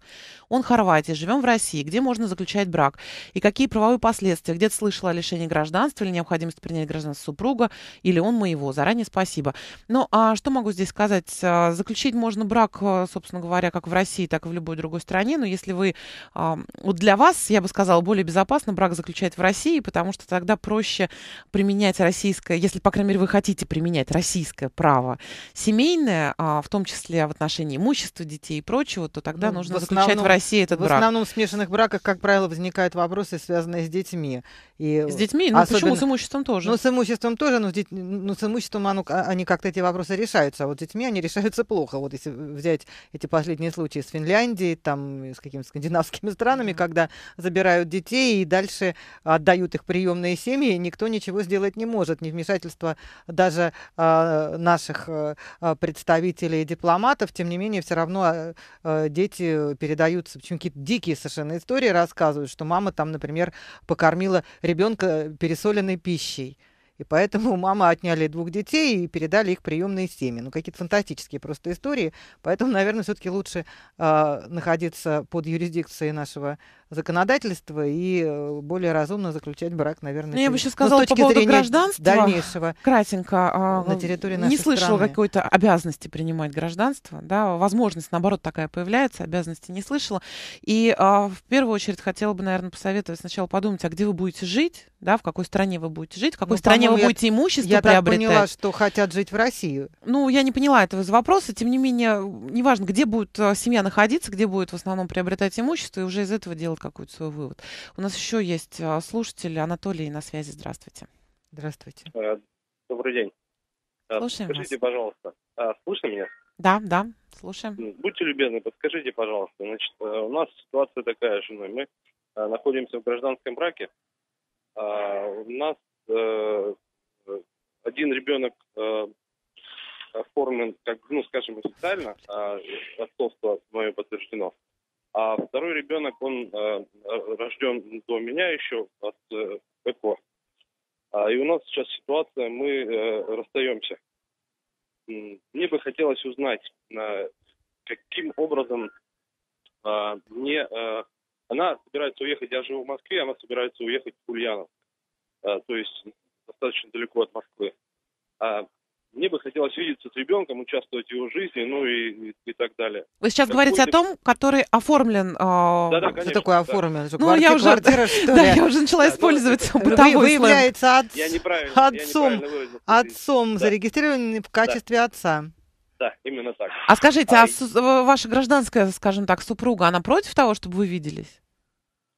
он Хорватия, живем в России. Где можно заключать брак? И какие правовые последствия? Где-то слышала о лишении гражданства или необходимость принять гражданство супруга, или он моего? Заранее спасибо. Ну, а что могу здесь сказать? А, заключить можно брак, а, собственно говоря, как в России, так и в любой другой стране. Но если вы... Вот для вас, я бы сказала, более безопасно брак заключать в России, потому что тогда проще применять российское, если, по крайней мере, вы хотите хотите применять российское право семейное, а, в том числе в отношении имущества детей и прочего, то тогда ну, нужно в заключать основном, в России этот в брак. В основном в смешанных браках, как правило, возникают вопросы, связанные с детьми. И с детьми? Ну особенно... почему с имуществом тоже? Ну с имуществом тоже, но с, деть... ну, с имуществом оно, а, они как-то эти вопросы решаются, а вот с детьми они решаются плохо. Вот если взять эти последние случаи с Финляндией, там с какими-то скандинавскими странами, когда забирают детей и дальше отдают их приемные семьи, и никто ничего сделать не может, ни вмешательство даже э, наших э, представителей и дипломатов, тем не менее, все равно э, дети передаются, почему какие-то дикие совершенно истории рассказывают, что мама там, например, покормила ребенка пересоленной пищей. И поэтому мама отняли двух детей и передали их приемные семьи. Ну, какие-то фантастические просто истории. Поэтому, наверное, все-таки лучше э, находиться под юрисдикцией нашего законодательства и э, более разумно заключать брак, наверное. Ну, я бы еще сказала ну, с точки по поводу зрения гражданства дальнейшего кратенько а, э, на территории нашей не слышала страны. какой-то обязанности принимать гражданство, да, возможность наоборот такая появляется, обязанности не слышала. И а, в первую очередь хотела бы, наверное, посоветовать сначала подумать, а где вы будете жить, да, в какой стране вы будете жить, в какой ну, стране чем вы будете имущество я приобретать. Я поняла, что хотят жить в России. Ну, я не поняла этого из вопроса. Тем не менее, неважно, где будет э, семья находиться, где будет в основном приобретать имущество, и уже из этого делать какой-то свой вывод. У нас еще есть э, слушатель Анатолий на связи. Здравствуйте. Здравствуйте. Э, добрый день. Слушаем Скажите, вас. пожалуйста, слышно меня? Да, да, слушаем. Будьте любезны, подскажите, пожалуйста. Значит, у нас ситуация такая с женой. Мы находимся в гражданском браке. У нас Э, один ребенок э, оформлен, как, ну, скажем, официально, а, отцовство мое подтверждено. А второй ребенок, он э, рожден до меня еще от ЭКО. А, и у нас сейчас ситуация, мы расстаемся. Мне бы хотелось узнать, каким образом а, э, мне... она собирается уехать, я живу в Москве, она собирается уехать в Ульяновск. А, то есть достаточно далеко от Москвы. А мне бы хотелось видеться с ребенком, участвовать в его жизни, ну и, и так далее. Вы сейчас как говорите будет... о том, который оформлен. Э, да, да, конечно, что такое да. оформлен? Ну, я уже, квартира, что да, я уже начала да, использовать да, бытовой Вы является от... я неправильно, отцом, я неправильно отцом да. зарегистрированным в качестве да. отца. Да, именно так. А скажите, а, а э, ваша гражданская, скажем так, супруга, она против того, чтобы вы виделись?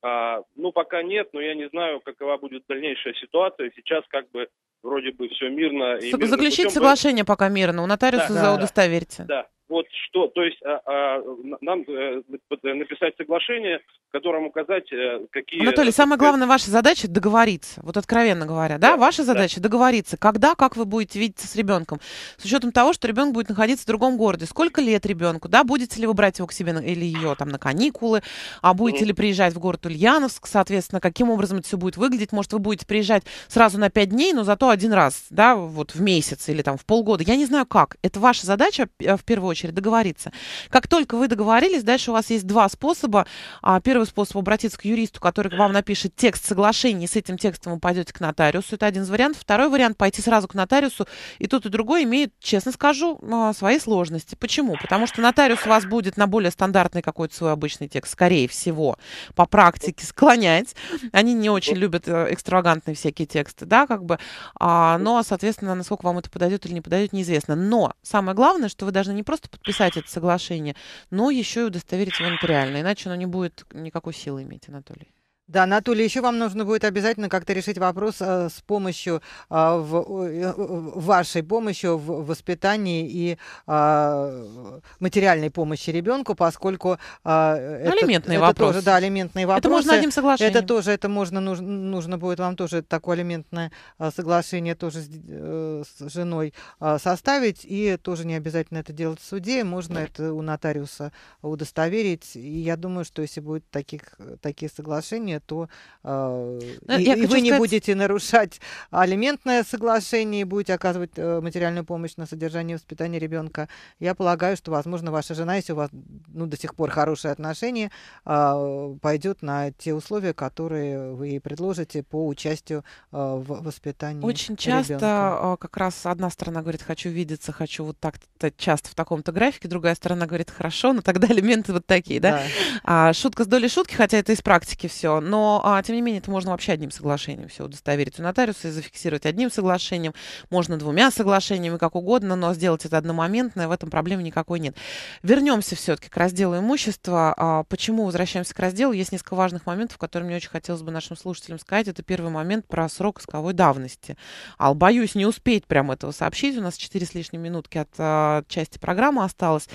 А, ну, пока нет, но я не знаю, какова будет дальнейшая ситуация. Сейчас как бы вроде бы все мирно. И Заключить путем... соглашение пока мирно, у нотариуса да, за да, Да, вот что, то есть а, а, нам э, написать соглашение, в котором указать, э, какие... Анатолий, самая главная ваша задача договориться, вот откровенно говоря, да? да ваша задача да. договориться, когда, как вы будете видеться с ребенком, с учетом того, что ребенок будет находиться в другом городе, сколько лет ребенку, да, будете ли вы брать его к себе или ее там на каникулы, а будете mm. ли приезжать в город Ульяновск, соответственно, каким образом это все будет выглядеть, может, вы будете приезжать сразу на пять дней, но зато один раз, да, вот в месяц или там в полгода, я не знаю как, это ваша задача э, в первую очередь, очередь договориться. Как только вы договорились, дальше у вас есть два способа. А, первый способ обратиться к юристу, который вам напишет текст соглашения, и с этим текстом вы пойдете к нотариусу. Это один из вариантов. Второй вариант – пойти сразу к нотариусу. И тот, и другой имеет, честно скажу, а, свои сложности. Почему? Потому что нотариус вас будет на более стандартный какой-то свой обычный текст, скорее всего, по практике склонять. Они не очень любят э, экстравагантные всякие тексты, да, как бы. А, но, соответственно, насколько вам это подойдет или не подойдет, неизвестно. Но самое главное, что вы должны не просто подписать это соглашение, но еще и удостоверить его нотариально, иначе оно не будет никакой силы иметь, Анатолий. Да, Анатолий, еще вам нужно будет обязательно как-то решить вопрос э, с помощью а, э, в, э, вашей помощью в воспитании и а, материальной помощи ребенку, поскольку а, э, ну, это, алиментные это тоже да алиментные вопросы. Это можно одним соглашением. Это тоже это можно нужно, нужно будет вам тоже такое алиментное соглашение тоже с, э, с женой составить и тоже не обязательно это делать в суде, можно это у нотариуса удостоверить. И я думаю, что если будут таких такие соглашения то э, ну, и, и вы сказать... не будете нарушать алиментное соглашение и будете оказывать э, материальную помощь на содержание и воспитание ребенка. Я полагаю, что, возможно, ваша жена, если у вас ну, до сих пор хорошие отношения, э, пойдет на те условия, которые вы ей предложите по участию э, в воспитании. Очень часто ребенка. Э, как раз одна сторона говорит, хочу видеться, хочу вот так часто в таком-то графике, другая сторона говорит, хорошо, но тогда элементы вот такие, да? да. А, шутка с долей шутки, хотя это из практики все но, а, тем не менее, это можно вообще одним соглашением все удостоверить у нотариуса и зафиксировать одним соглашением, можно двумя соглашениями, как угодно, но сделать это одномоментно, в этом проблемы никакой нет. Вернемся все-таки к разделу имущества. А, почему возвращаемся к разделу? Есть несколько важных моментов, которые мне очень хотелось бы нашим слушателям сказать. Это первый момент про срок исковой давности. Ал, боюсь не успеть прям этого сообщить. У нас 4 с лишним минутки от а, части программы осталось.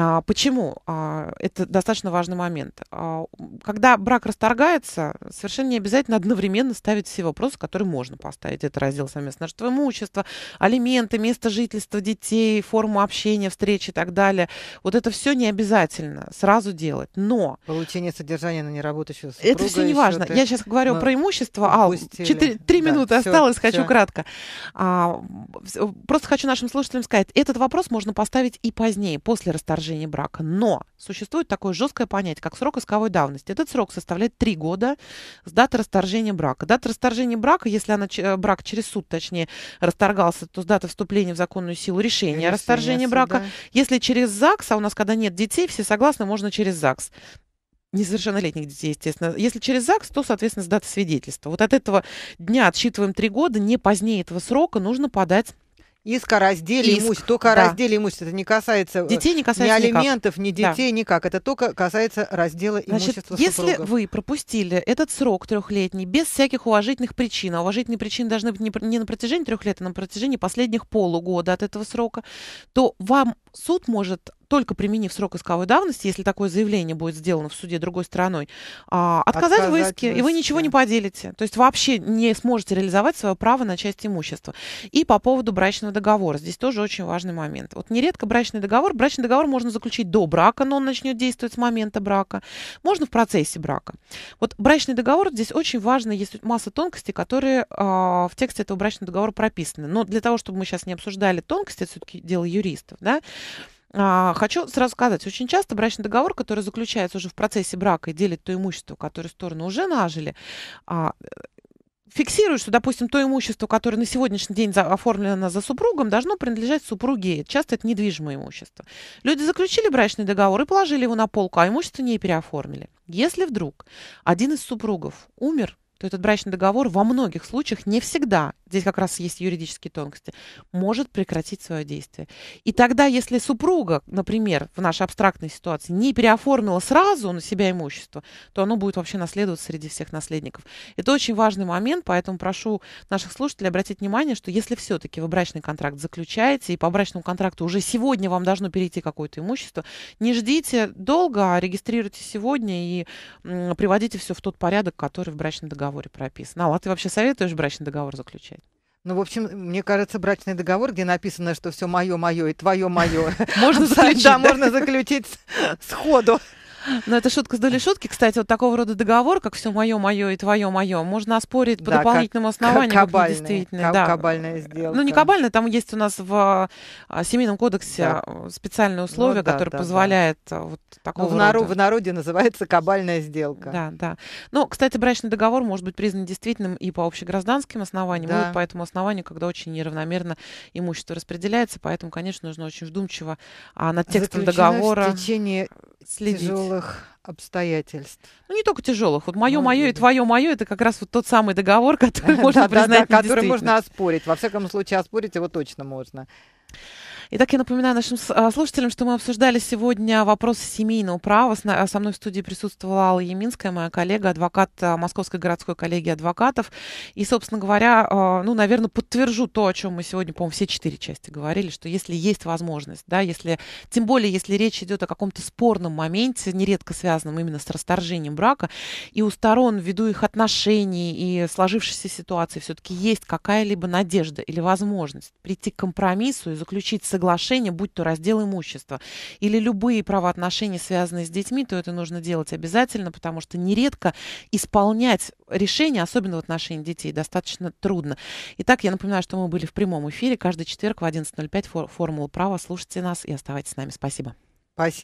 А, почему? А, это достаточно важный момент. А, когда брак расторгается, совершенно не обязательно одновременно ставить все вопросы, которые можно поставить. Это раздел совместного имущества, алименты, место жительства детей, форму общения, встречи и так далее. Вот это все не обязательно сразу делать. Но... Получение содержания на неработающего супруга. Это все не важно. Я сейчас говорю про имущество. Ал, три минуты все, осталось, все. хочу кратко. А, просто хочу нашим слушателям сказать, этот вопрос можно поставить и позднее, после расторжения расторжения брака. Но существует такое жесткое понятие, как срок исковой давности. Этот срок составляет 3 года с даты расторжения брака. Дата расторжения брака, если она, э, брак через суд, точнее, расторгался, то с даты вступления в законную силу решения Решение о расторжении суда. брака. Если через ЗАГС, а у нас когда нет детей, все согласны, можно через ЗАГС несовершеннолетних детей, естественно. Если через ЗАГС, то, соответственно, с даты свидетельства. Вот от этого дня отсчитываем три года, не позднее этого срока нужно подать иск о разделе имущества. Только да. о разделе имущества. Это не касается э, детей, не касается ни алиментов, никак. ни детей, да. никак. Это только касается раздела Значит, имущества если вы пропустили этот срок трехлетний без всяких уважительных причин, а уважительные причины должны быть не на протяжении трех лет, а на протяжении последних полугода от этого срока, то вам суд может только применив срок исковой давности, если такое заявление будет сделано в суде другой стороной, отказать, отказать в иске, в иске, и вы ничего не поделите. То есть вообще не сможете реализовать свое право на часть имущества. И по поводу брачного договора. Здесь тоже очень важный момент. Вот нередко брачный договор, брачный договор можно заключить до брака, но он начнет действовать с момента брака. Можно в процессе брака. Вот брачный договор здесь очень важно, есть масса тонкостей, которые э, в тексте этого брачного договора прописаны. Но для того, чтобы мы сейчас не обсуждали тонкости, это все-таки дело юристов, да, а, хочу сразу сказать, очень часто брачный договор, который заключается уже в процессе брака и делит то имущество, которое стороны уже нажили, а, фиксирует, что, допустим, то имущество, которое на сегодняшний день за, оформлено за супругом, должно принадлежать супруге. Часто это недвижимое имущество. Люди заключили брачный договор и положили его на полку, а имущество не переоформили. Если вдруг один из супругов умер то этот брачный договор во многих случаях, не всегда, здесь как раз есть юридические тонкости, может прекратить свое действие. И тогда, если супруга, например, в нашей абстрактной ситуации, не переоформила сразу на себя имущество, то оно будет вообще наследоваться среди всех наследников. Это очень важный момент, поэтому прошу наших слушателей обратить внимание, что если все-таки вы брачный контракт заключаете, и по брачному контракту уже сегодня вам должно перейти какое-то имущество, не ждите долго, а регистрируйте сегодня и приводите все в тот порядок, который в брачном договоре договоре прописано. Алла, а ты вообще советуешь брачный договор заключать? Ну, в общем, мне кажется, брачный договор, где написано, что все мое, мое и твое, мое. Можно заключить. Да, можно заключить сходу. Но это шутка с долей шутки. Кстати, вот такого рода договор, как все мое, мое и твое, мое, можно оспорить по да, дополнительному основанию, как, как да. Кабальная сделка. Ну, не кабальная, там есть у нас в а, Семейном кодексе да. А, специальные ну условия, ну, да, которые да, позволяют да. вот такого ну, в, народе, рода... в народе называется кабальная сделка. Да, да. Ну, кстати, брачный договор может быть признан действительным и по общегражданским основаниям, да. и по этому основанию, когда очень неравномерно имущество распределяется, поэтому, конечно, нужно очень вдумчиво а, над текстом Заключено договора. в течение следить. Тяжелых обстоятельств. Ну, не только тяжелых. Вот мое, мое и твое, мое это как раз вот тот самый договор, который можно признать. Да, который можно оспорить. Во всяком случае, оспорить его точно можно. Итак, я напоминаю нашим а, слушателям, что мы обсуждали сегодня вопрос семейного права. Со мной в студии присутствовала Алла Еминская, моя коллега, адвокат а, Московской городской коллегии адвокатов. И, собственно говоря, а, ну, наверное, подтвержу то, о чем мы сегодня, по-моему, все четыре части говорили, что если есть возможность, да, если, тем более, если речь идет о каком-то спорном моменте, нередко связанном именно с расторжением брака, и у сторон ввиду их отношений и сложившейся ситуации все-таки есть какая-либо надежда или возможность прийти к компромиссу и заключить соглашение соглашения, будь то раздел имущества или любые правоотношения, связанные с детьми, то это нужно делать обязательно, потому что нередко исполнять решения, особенно в отношении детей, достаточно трудно. Итак, я напоминаю, что мы были в прямом эфире каждый четверг в 11.05 «Формула права». Слушайте нас и оставайтесь с нами. Спасибо. Спасибо.